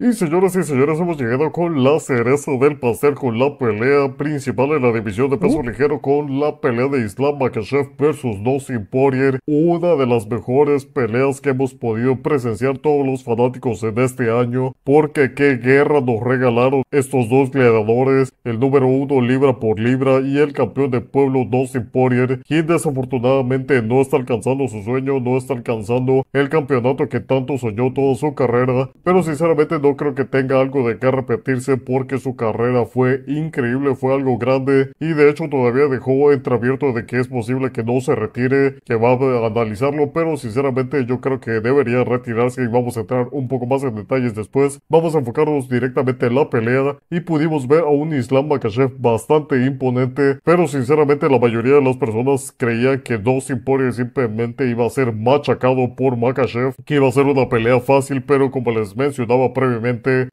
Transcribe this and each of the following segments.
Y señoras y señores, hemos llegado con la cereza del pastel, con la pelea principal en la división de peso uh. ligero, con la pelea de Islam Makashev versus Dustin Poirier, una de las mejores peleas que hemos podido presenciar todos los fanáticos en este año, porque qué guerra nos regalaron estos dos gladiadores, el número uno libra por libra y el campeón de pueblo Dustin Poirier, quien desafortunadamente no está alcanzando su sueño, no está alcanzando el campeonato que tanto soñó toda su carrera, pero sinceramente no creo que tenga algo de qué repetirse porque su carrera fue increíble, fue algo grande y de hecho todavía dejó entreabierto de que es posible que no se retire, que va a analizarlo, pero sinceramente yo creo que debería retirarse y vamos a entrar un poco más en detalles después. Vamos a enfocarnos directamente en la pelea y pudimos ver a un Islam Makashev bastante imponente, pero sinceramente la mayoría de las personas creían que Dos simplemente iba a ser machacado por Makashev, que iba a ser una pelea fácil, pero como les mencionaba previamente,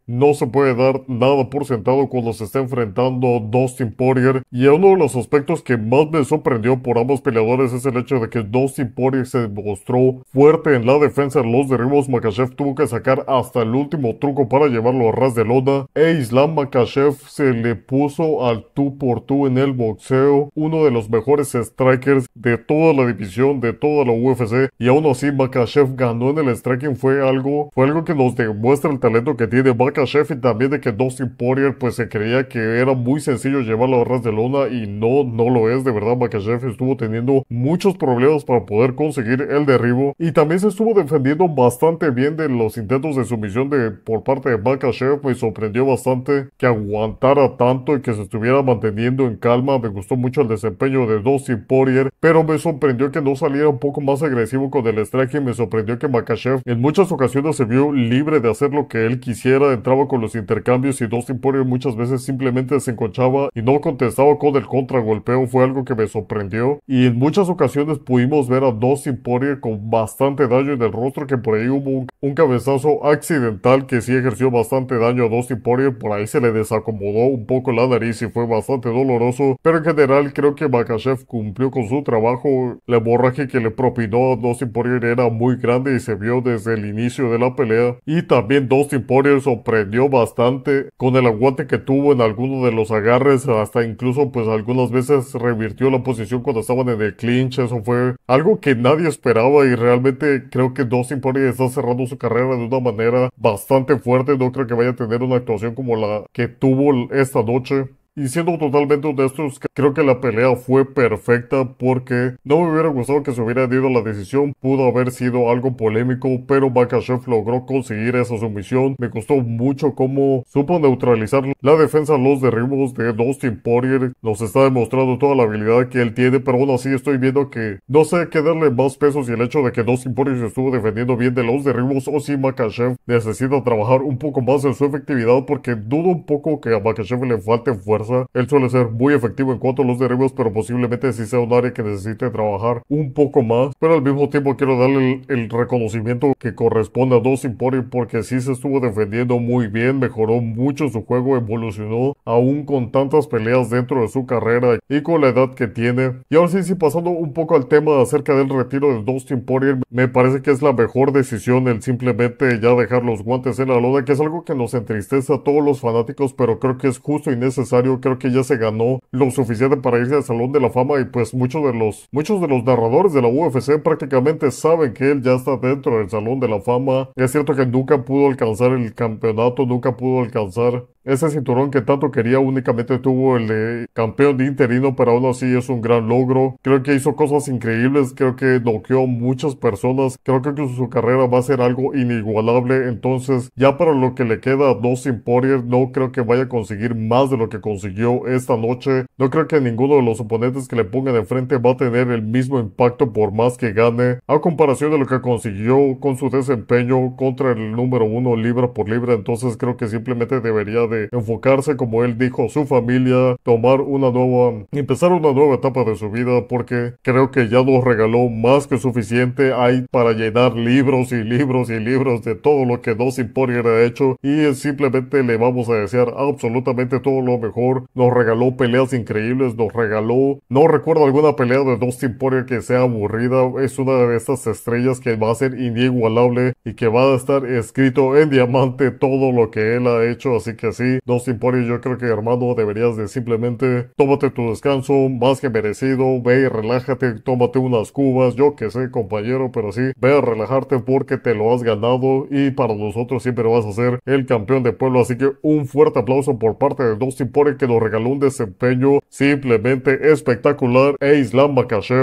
no se puede dar nada por sentado cuando se está enfrentando Dustin Poirier y uno de los aspectos que más me sorprendió por ambos peleadores es el hecho de que Dustin Poirier se mostró fuerte en la defensa de los derribos. Makachev tuvo que sacar hasta el último truco para llevarlo a ras de lona e Islam Makachev se le puso al tú por tú en el boxeo, uno de los mejores strikers de toda la división, de toda la UFC y aún así Makachev ganó en el striking fue algo, fue algo que nos demuestra el talento que tiene Bakashev y también de que Dustin Poirier pues se creía que era muy sencillo llevarlo a ras de lona y no, no lo es. De verdad, Bakashev estuvo teniendo muchos problemas para poder conseguir el derribo y también se estuvo defendiendo bastante bien de los intentos de sumisión de, por parte de Bakashev. Me sorprendió bastante que aguantara tanto y que se estuviera manteniendo en calma. Me gustó mucho el desempeño de Dustin Poirier, pero me sorprendió que no saliera un poco más agresivo con el y Me sorprendió que Makachev en muchas ocasiones se vio libre de hacer lo que él quisiera entraba con los intercambios y Dustin Poirier muchas veces simplemente desencochaba y no contestaba con el contragolpeo fue algo que me sorprendió y en muchas ocasiones pudimos ver a Dustin Poirier con bastante daño en el rostro que por ahí hubo un, cabezazo accidental que sí ejerció bastante daño a Dustin Poirier por ahí se le desacomodó un poco la nariz y fue bastante doloroso pero en general creo que Makachev cumplió con su trabajo la borraje que le propinó a Dustin Poirier era muy grande y se vio desde el inicio de la pelea y también Dustin Poirier sorprendió bastante con el aguante que tuvo en algunos de los agarres, hasta incluso pues algunas veces revirtió la posición cuando estaban en el clinch, eso fue algo que nadie esperaba y realmente creo que Dos Emporio está cerrando su carrera de una manera bastante fuerte, no creo que vaya a tener una actuación como la que tuvo esta noche. Y siendo totalmente honestos, creo que la pelea fue perfecta porque no me hubiera gustado que se hubiera dado la decisión. Pudo haber sido algo polémico, pero Makachev logró conseguir esa sumisión. Me costó mucho cómo supo neutralizar la defensa los derribos de Dustin Poirier. Nos está demostrando toda la habilidad que él tiene, pero aún así estoy viendo que no sé qué darle más pesos y el hecho de que Dustin Poirier se estuvo defendiendo bien de los derribos o si Makachev necesita trabajar un poco más en su efectividad porque dudo un poco que a le falte fuerza él suele ser muy efectivo en cuanto a los derribos, pero posiblemente sí sea un área que necesite trabajar un poco más. Pero al mismo tiempo quiero darle el, reconocimiento que corresponde a Dos Poirier porque sí se estuvo defendiendo muy bien, mejoró mucho su juego, evolucionó aún con tantas peleas dentro de su carrera y con la edad que tiene. Y ahora sí, sí pasando un poco al tema acerca del retiro de Dustin Poirier, me parece que es la mejor decisión el simplemente ya dejar los guantes en la lona, que es algo que nos entristece a todos los fanáticos, pero creo que es justo y necesario creo que ya se ganó lo suficiente para irse al Salón de la Fama y pues muchos de los, muchos de los narradores de la UFC prácticamente saben que él ya está dentro del Salón de la Fama. Es cierto que nunca pudo alcanzar el campeonato, nunca pudo alcanzar ese cinturón que tanto quería únicamente tuvo el campeón de interino, pero aún así es un gran logro. Creo que hizo cosas increíbles, creo que noqueó a muchas personas, creo que su carrera va a ser algo inigualable. Entonces, ya para lo que le queda a Dustin Poirier, no creo que vaya a conseguir más de lo que consiguió esta noche. No creo que ninguno de los oponentes que le pongan enfrente va a tener el mismo impacto por más que gane, a comparación de lo que consiguió con su desempeño contra el número uno libra por libra. Entonces, creo que simplemente debería de enfocarse, como él dijo, su familia, tomar una nueva, empezar una nueva etapa de su vida, porque creo que ya nos regaló más que suficiente. Hay para llenar libros y libros y libros de todo lo que dos Poirier ha hecho y simplemente le vamos a desear absolutamente todo lo mejor. Nos regaló peleas increíbles, nos regaló, no recuerdo alguna pelea de dos Poirier que sea aburrida, es una de estas estrellas que va a ser inigualable y que va a estar escrito en diamante todo lo que él ha hecho, así que sí, así. Dustin yo creo que hermano, deberías de simplemente tómate tu descanso, más que merecido, ve y relájate, tómate unas cubas, yo que sé, compañero, pero sí, ve a relajarte porque te lo has ganado y para nosotros siempre vas a ser el campeón de pueblo. Así que un fuerte aplauso por parte de Dustin Poirier que nos regaló un desempeño simplemente espectacular. E Islam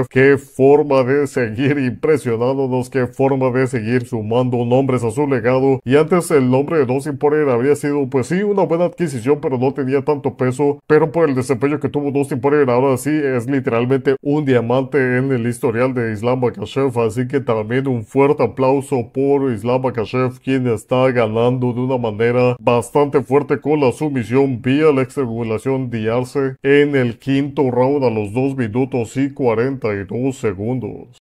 qué forma de seguir impresionándonos, qué forma de seguir sumando nombres a su legado. Y antes el nombre de Dustin Poirier habría sido, pues sí, una buena adquisición, pero no tenía tanto peso. Pero por el desempeño que tuvo Dustin Poirier, ahora sí es literalmente un diamante en el historial de Islam Makashev. Así que también un fuerte aplauso por Islam Makashev, quien está ganando de una manera bastante fuerte con la sumisión vía la exregulación de Arce en el el quinto round a los 2 minutos y 42 segundos.